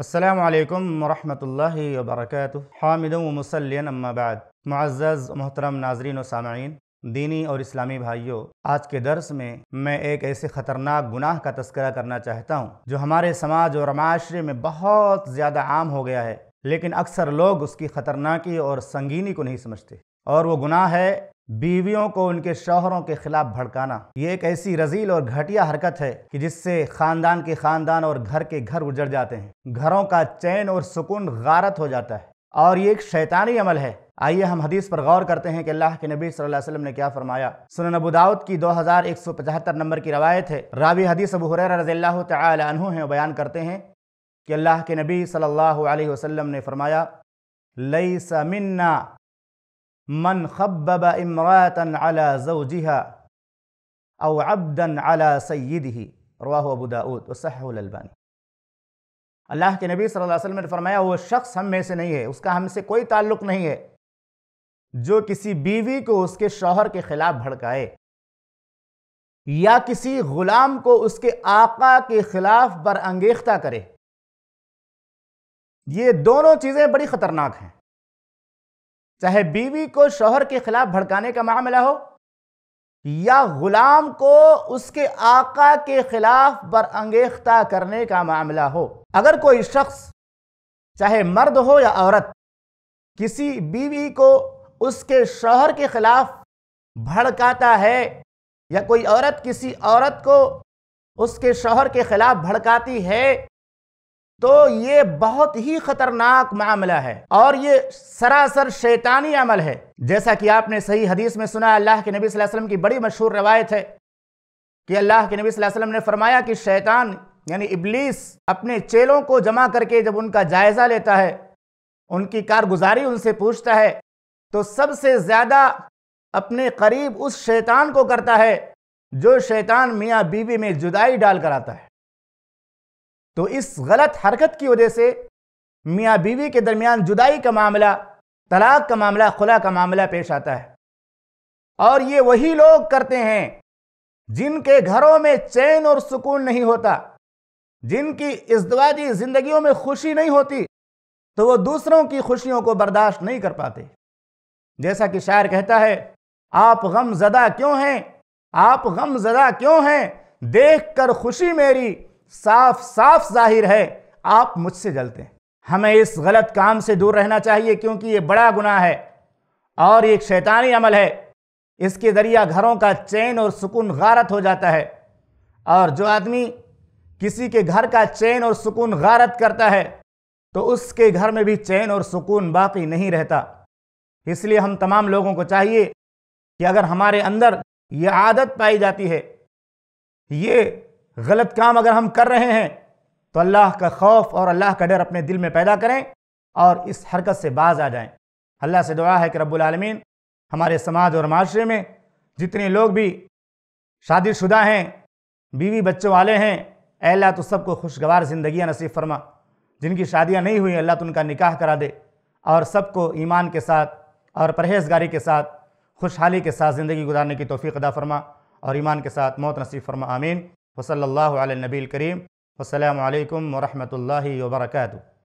असलकम वरहमल वबरक हामिद मुसलिन अम्माबाद मुआज़ मोहतरम नाजरीन सामीन दीनी और इस्लामी भाइयों आज के दर्स में मैं एक ऐसे ख़तरनाक गुनाह का तस्करा करना चाहता हूँ जो हमारे समाज और माशरे में बहुत ज़्यादा आम हो गया है लेकिन अक्सर लोग उसकी ख़तरनाकी और संगीनी को नहीं समझते और वो गुनाह है बीवियों को उनके शोहरों के खिलाफ भड़काना ये एक ऐसी रजील और घटिया हरकत है कि जिससे खानदान के खानदान और घर के घर उजड़ जाते हैं घरों का चैन और सुकून गारत हो जाता है और ये एक शैतानी अमल है आइए हम हदीस पर गौर करते हैं कि अल्लाह के नबी सल्लल्लाहु अलैहि वसल्लम ने क्या फरमाया सुन अबू दाऊद की 2175 नंबर की रवायत है रावी हदीस अबू हुरैरा रजील्ला तु हैं बयान करते हैं कि अल्लाह के नबी सल्लल्लाहु अलैहि वसल्लम ने फरमाया लई मिन्ना मन امرات على زوجها او عبدا على अला رواه ابو अबू وصححه الالباني अल्लाह के नबी सल्लल्लाहु अलैहि वसल्लम ने फरमाया वो शख्स हम में से नहीं है उसका हमसे कोई ताल्लुक नहीं है जो किसी बीवी को उसके शौहर के खिलाफ भड़काए या किसी गुलाम को उसके आका के खिलाफ बरअंगेख्ता करे ये दोनों चीज़ें बड़ी ख़तरनाक हैं चाहे बीवी को शोहर के खिलाफ भड़काने का मामला हो या गुलाम को उसके आका के खिलाफ बरअंगेख्ता करने का मामला हो अगर कोई शख्स चाहे मर्द हो या औरत किसी बीवी को उसके शोहर के खिलाफ भड़काता है या कोई औरत किसी औरत को उसके शोहर के खिलाफ भड़काती है तो ये बहुत ही खतरनाक मामला है और ये सरासर शैतानी अमल है जैसा कि आपने सही हदीस में सुना अल्लाह के नबी वसल्लम की बड़ी मशहूर रवायत है कि अल्लाह के नबी वसल्लम ने फरमाया कि शैतान यानी इबलीस अपने चेलों को जमा करके जब उनका जायज़ा लेता है उनकी कारगुजारी उनसे पूछता है तो सबसे ज़्यादा अपने करीब उस शैतान को करता है जो शैतान मियाँ बीवी में जुदाई डाल कर आता है तो इस गलत हरकत की वजह से मियाँ बीवी के दरमियान जुदाई का मामला तलाक का मामला खुला का मामला पेश आता है और ये वही लोग करते हैं जिनके घरों में चैन और सुकून नहीं होता जिनकी इसदवाजी ज़िंदगियों में खुशी नहीं होती तो वो दूसरों की खुशियों को बर्दाश्त नहीं कर पाते जैसा कि शायर कहता है आप गम ज़दा क्यों हैं आप गम ज़दा क्यों हैं देख कर खुशी मेरी साफ साफ जाहिर है आप मुझसे जलते हैं हमें इस गलत काम से दूर रहना चाहिए क्योंकि ये बड़ा गुनाह है और ये एक शैतानी अमल है इसके ज़रिया घरों का चैन और सुकून गारत हो जाता है और जो आदमी किसी के घर का चैन और सुकून गारत करता है तो उसके घर में भी चैन और सुकून बाकी नहीं रहता इसलिए हम तमाम लोगों को चाहिए कि अगर हमारे अंदर ये आदत पाई जाती है ये गलत काम अगर हम कर रहे हैं तो अल्लाह का खौफ और अल्लाह का डर अपने दिल में पैदा करें और इस हरकत से बाज आ जाएं। अल्लाह से दुआ है कि रब्बुलमीन हमारे समाज और माशरे में जितने लोग भी शादीशुदा हैं बीवी बच्चों वाले हैं अल्लाह तो सबको खुशगवार ज़िंदगी नसीब फरमा जिनकी शादियाँ नहीं हुई अल्लाह तो उनका निकाह करा दे और सबको ईमान के साथ और परहेजगारी के साथ खुशहाली के साथ ज़िंदगी गुजारने की तोफ़ी अदा फरमा और ईमान के साथ मौत नसीब फरमा आमीन وصلى الله على النبي الكريم والسلام عليكم ورحمة الله وبركاته